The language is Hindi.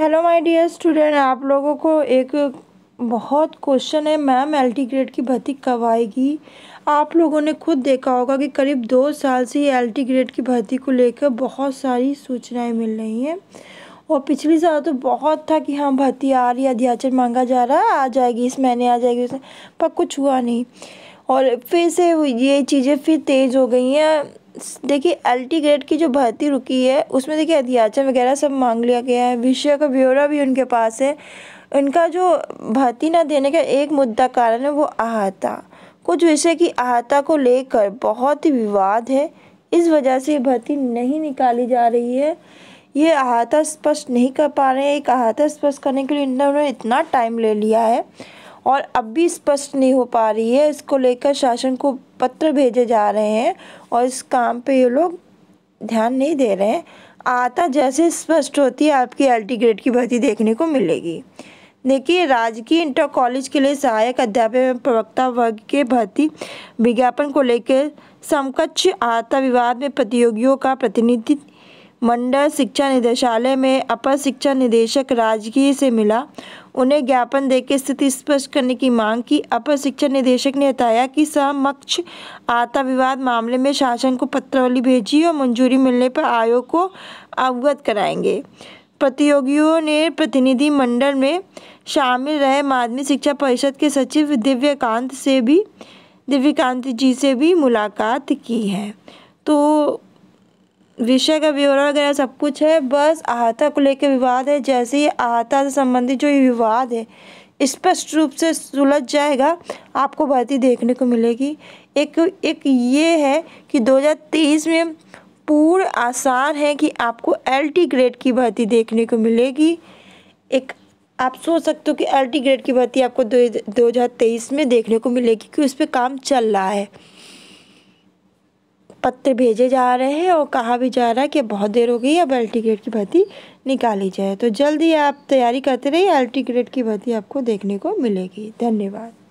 हेलो माय डियर स्टूडेंट आप लोगों को एक बहुत क्वेश्चन है मैम एल टी ग्रेड की भर्ती कब आएगी आप लोगों ने खुद देखा होगा कि करीब दो साल से एल टी ग्रेड की भर्ती को लेकर बहुत सारी सूचनाएं मिल रही हैं और पिछली साल तो बहुत था कि हाँ भर्ती आ रही है अध्याचन मांगा जा रहा है आ जाएगी इस महीने आ जाएगी उसमें पर कुछ हुआ नहीं और फिर से ये चीज़ें फिर तेज़ हो गई हैं देखिए एल टी ग्रेड की जो भर्ती रुकी है उसमें देखिए अध्याचन वगैरह सब मांग लिया गया है विषय का ब्यौरा भी उनके पास है उनका जो भर्ती ना देने का एक मुद्दा कारण है वो अहाता कुछ विषय की अहाता को लेकर बहुत ही विवाद है इस वजह से भर्ती नहीं निकाली जा रही है ये अहाता स्पष्ट नहीं कर पा रहे हैं एक अहाता स्पष्ट करने के लिए उन्होंने इतना टाइम ले लिया है और अब भी स्पष्ट नहीं हो पा रही है इसको लेकर शासन को पत्र भेजे जा रहे हैं और इस काम पे ये लोग ध्यान नहीं दे रहे हैं आता जैसे स्पष्ट होती है आपकी एल ग्रेड की भर्ती देखने को मिलेगी देखिए राजकीय इंटर कॉलेज के लिए सहायक अध्यापक एवं प्रवक्ता वर्ग के भर्ती विज्ञापन को लेकर समकक्ष आता विवाद में प्रतियोगियों का प्रतिनिधित्व मंडल शिक्षा निदेशालय में अपर शिक्षा निदेशक राजकीय से मिला उन्हें ज्ञापन देकर स्थिति स्पष्ट करने की मांग की अपर शिक्षा निदेशक ने बताया कि समक्ष आता विवाद मामले में शासन को पत्रवली भेजी और मंजूरी मिलने पर आयोग को अवगत कराएंगे प्रतियोगियों ने प्रतिनिधि मंडल में शामिल रहे माध्यमिक शिक्षा परिषद के सचिव दिव्यकांत से भी दिव्यकांत जी से भी मुलाकात की है तो विषय का ब्यौरा वगैरह सब कुछ है बस अहाता को लेकर विवाद है जैसे ही अहाता से संबंधित जो विवाद है स्पष्ट रूप से सुलझ जाएगा आपको भर्ती देखने को मिलेगी एक एक ये है कि 2023 में पूर्ण आसार है कि आपको एलटी ग्रेड की भर्ती देखने को मिलेगी एक आप सोच सकते हो कि एलटी ग्रेड की भर्ती आपको दो हज़ार तेईस में देखने को मिलेगी कि उस पर काम चल रहा है पत्र भेजे जा रहे हैं और कहा भी जा रहा है कि बहुत देर हो गई अब एल ग्रेड की भर्ती निकाली जाए तो जल्द ही आप तैयारी करते रहिए एल ग्रेड की भर्ती आपको देखने को मिलेगी धन्यवाद